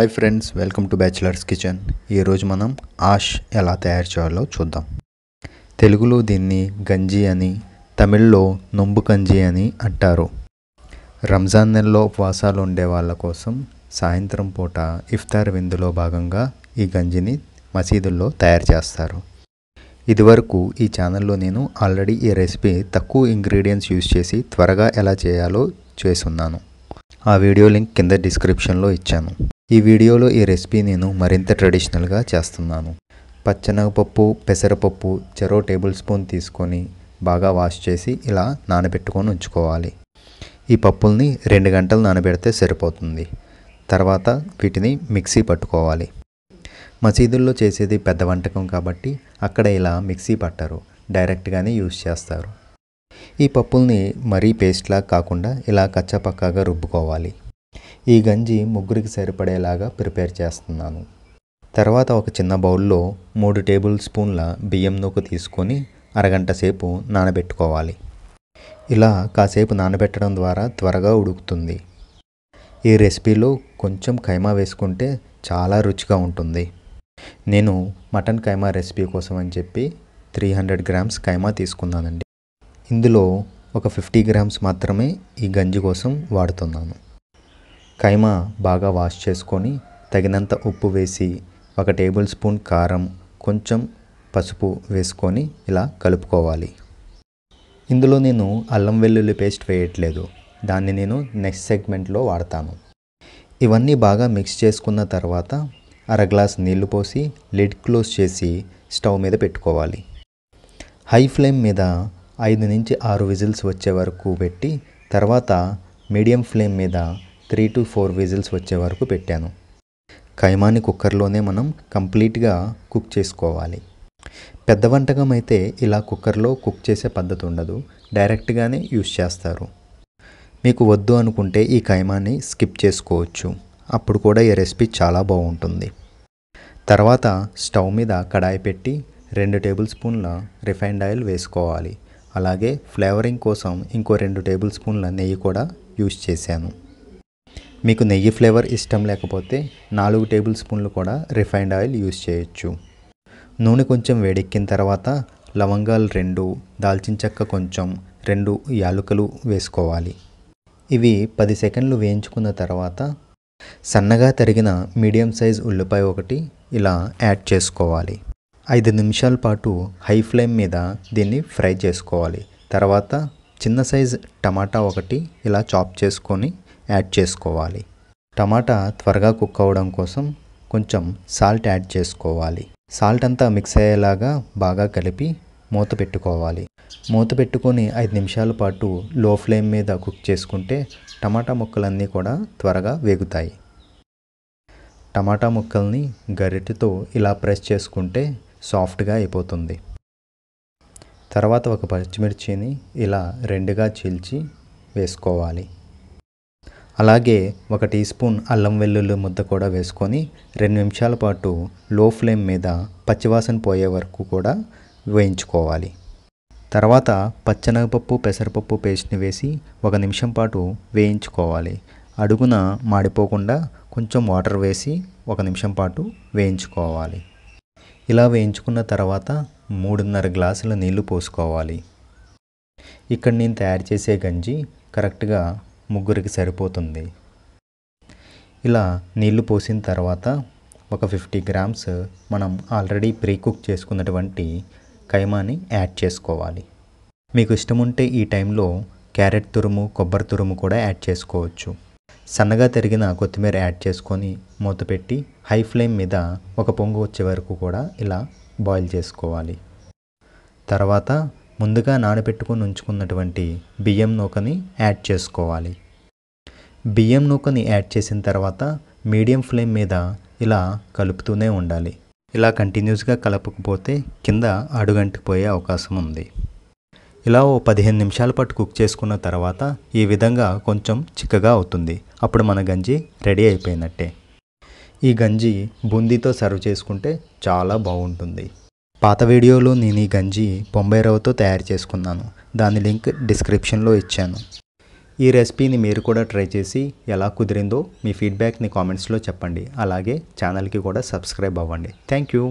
hi friends welcome to bachelors kitchen ఈరోజు మనం ash ఎలా తయారు చేయాలో చూద్దాం తెలుగులో దీన్ని గంజి అని తమిళ్లో నొంబు కంజి అని అంటారు రంజాన్ నెలలో ఉపవాసాలు ఉండే వాళ్ళ కోసం సాయంత్రం పూట ఇఫ్తార్ విందులో భాగంగా ఈ గంజిని మసీదుల్లో తయారు చేస్తారు ఇదివరకు ఈ ఛానల్లో నేను ఆల్రెడీ ఈ రెసిపీ తక్కువ ఇంగ్రీడియంట్స్ యూజ్ చేసి త్వరగా ఎలా చేయాలో చేసున్నాను ఆ వీడియో లింక్ కింద డిస్క్రిప్షన్లో ఇచ్చాను ఈ వీడియోలో ఈ రెసిపీ నేను మరింత ట్రెడిషనల్గా చేస్తున్నాను పచ్చనగపప్పు పెసరపప్పు చెరో టేబుల్ స్పూన్ తీసుకొని బాగా వాష్ చేసి ఇలా నానబెట్టుకొని ఉంచుకోవాలి ఈ పప్పుల్ని రెండు గంటలు నానబెడితే సరిపోతుంది తర్వాత వీటిని మిక్సీ పట్టుకోవాలి మసీదుల్లో చేసేది పెద్ద వంటకం కాబట్టి అక్కడ ఇలా మిక్సీ పట్టరు డైరెక్ట్గానే యూజ్ చేస్తారు ఈ పప్పుల్ని మరీ పేస్ట్లా కాకుండా ఇలా కచ్చపక్కాగా రుబ్బుకోవాలి ఈ గంజి ముగ్గురికి సరిపడేలాగా ప్రిపేర్ చేస్తున్నాను తర్వాత ఒక చిన్న బౌల్లో మూడు టేబుల్ స్పూన్ల బియ్యం నూక తీసుకొని అరగంట సేపు నానబెట్టుకోవాలి ఇలా కాసేపు నానబెట్టడం ద్వారా త్వరగా ఉడుకుతుంది ఈ రెసిపీలో కొంచెం కైమా వేసుకుంటే చాలా రుచిగా ఉంటుంది నేను మటన్ కైమా రెసిపీ కోసం అని చెప్పి త్రీ హండ్రెడ్ గ్రామ్స్ కైమా తీసుకున్నానండి ఇందులో ఒక ఫిఫ్టీ గ్రామ్స్ మాత్రమే ఈ గంజి కోసం వాడుతున్నాను కైమా బాగా వాష్ చేసుకొని తగినంత ఉప్పు వేసి ఒక టేబుల్ స్పూన్ కారం కొంచెం పసుపు వేసుకొని ఇలా కలుపుకోవాలి ఇందులో నేను అల్లం వెల్లుల్లి పేస్ట్ వేయట్లేదు దాన్ని నేను నెక్స్ట్ సెగ్మెంట్లో వాడతాను ఇవన్నీ బాగా మిక్స్ చేసుకున్న తర్వాత అర గ్లాస్ నీళ్లు పోసి లిడ్ క్లోజ్ చేసి స్టవ్ మీద పెట్టుకోవాలి హై ఫ్లేమ్ మీద ఐదు నుంచి ఆరు విజిల్స్ వచ్చే వరకు పెట్టి తర్వాత మీడియం ఫ్లేమ్ మీద త్రీ టు ఫోర్ విజిల్స్ వచ్చే వరకు పెట్టాను ఖైమాని కుక్కర్లోనే మనం కంప్లీట్గా కుక్ చేసుకోవాలి పెద్ద వంటకం అయితే ఇలా కుక్కర్లో కుక్ చేసే పద్ధతి ఉండదు డైరెక్ట్గానే యూజ్ చేస్తారు మీకు వద్దు అనుకుంటే ఈ కైమాని స్కిప్ చేసుకోవచ్చు అప్పుడు కూడా ఈ రెసిపీ చాలా బాగుంటుంది తర్వాత స్టవ్ మీద కడాయి పెట్టి రెండు టేబుల్ స్పూన్ల రిఫైన్డ్ ఆయిల్ వేసుకోవాలి అలాగే ఫ్లేవరింగ్ కోసం ఇంకో రెండు టేబుల్ స్పూన్ల నెయ్యి కూడా యూజ్ చేశాను మీకు నెయ్యి ఫ్లేవర్ ఇష్టం లేకపోతే నాలుగు టేబుల్ స్పూన్లు కూడా రిఫైండ్ ఆయిల్ యూస్ చేయొచ్చు నూనె కొంచెం వేడెక్కిన తర్వాత లవంగాలు రెండు దాల్చిన చెక్క కొంచెం రెండు యాలుకలు వేసుకోవాలి ఇవి పది సెకండ్లు వేయించుకున్న తర్వాత సన్నగా తరిగిన మీడియం సైజ్ ఉల్లిపాయ ఒకటి ఇలా యాడ్ చేసుకోవాలి ఐదు నిమిషాల పాటు హై ఫ్లేమ్ మీద దీన్ని ఫ్రై చేసుకోవాలి తర్వాత చిన్న సైజ్ టమాటా ఒకటి ఇలా చాప్ చేసుకొని యాడ్ చేసుకోవాలి టమాటా త్వరగా కుక్ అవ్వడం కోసం కొంచెం సాల్ట్ యాడ్ చేసుకోవాలి సాల్ట్ అంతా మిక్స్ అయ్యేలాగా బాగా కలిపి మూత పెట్టుకోవాలి మూత పెట్టుకొని ఐదు నిమిషాల పాటు లో ఫ్లేమ్ మీద కుక్ చేసుకుంటే టమాటా ముక్కలన్నీ కూడా త్వరగా వేగుతాయి టమాటా ముక్కల్ని గరిటెతో ఇలా ప్రెస్ చేసుకుంటే సాఫ్ట్గా అయిపోతుంది తర్వాత ఒక పచ్చిమిర్చిని ఇలా రెండుగా చీల్చి వేసుకోవాలి అలాగే ఒక టీ స్పూన్ అల్లం వెల్లుల్లి ముద్ద కూడా వేసుకొని రెండు నిమిషాల పాటు లో ఫ్లేమ్ మీద పచ్చివాసన పోయే వరకు కూడా వేయించుకోవాలి తర్వాత పచ్చనగపప్పు పెసరపప్పు పేస్ట్ని వేసి ఒక నిమిషం పాటు వేయించుకోవాలి అడుగున మాడిపోకుండా కొంచెం వాటర్ వేసి ఒక నిమిషం పాటు వేయించుకోవాలి ఇలా వేయించుకున్న తర్వాత మూడున్నర గ్లాసుల నీళ్లు పోసుకోవాలి ఇక్కడ నేను తయారు చేసే గంజి కరెక్ట్గా ముగ్గురికి సరిపోతుంది ఇలా నీళ్లు పోసిన తర్వాత ఒక ఫిఫ్టీ గ్రామ్స్ మనం ఆల్రెడీ ప్రీ కుక్ చేసుకున్నటువంటి కైమాని యాడ్ చేసుకోవాలి మీకు ఇష్టం ఉంటే ఈ టైంలో క్యారెట్ తురుము కొబ్బరి తురుము కూడా యాడ్ చేసుకోవచ్చు సన్నగా తరిగిన కొత్తిమీర యాడ్ చేసుకొని మూత పెట్టి హై ఫ్లేమ్ మీద ఒక పొంగు వచ్చే వరకు కూడా ఇలా బాయిల్ చేసుకోవాలి తర్వాత ముందుగా నానబెట్టుకొని ఉంచుకున్నటువంటి బియ్యం నూకని యాడ్ చేసుకోవాలి బియ్యం నూకని యాడ్ చేసిన తర్వాత మీడియం ఫ్లేమ్ మీద ఇలా కలుపుతూనే ఉండాలి ఇలా కంటిన్యూస్గా కలపకపోతే కింద అడుగంటిపోయే అవకాశం ఉంది ఇలా ఓ పదిహేను నిమిషాల పాటు కుక్ చేసుకున్న తర్వాత ఈ విధంగా కొంచెం చిక్కగా అవుతుంది అప్పుడు మన గంజి రెడీ అయిపోయినట్టే ఈ గంజి బూందీతో సర్వ్ చేసుకుంటే చాలా బాగుంటుంది పాత వీడియోలో నేను ఈ గంజి బొంబాయి రవ్వతో తయారు చేసుకున్నాను దాని లింక్ డిస్క్రిప్షన్లో ఇచ్చాను ఈ రెసిపీని మీరు కూడా ట్రై చేసి ఎలా కుదిరిందో మీ ఫీడ్బ్యాక్ని కామెంట్స్లో చెప్పండి అలాగే ఛానల్కి కూడా సబ్స్క్రైబ్ అవ్వండి థ్యాంక్ యూ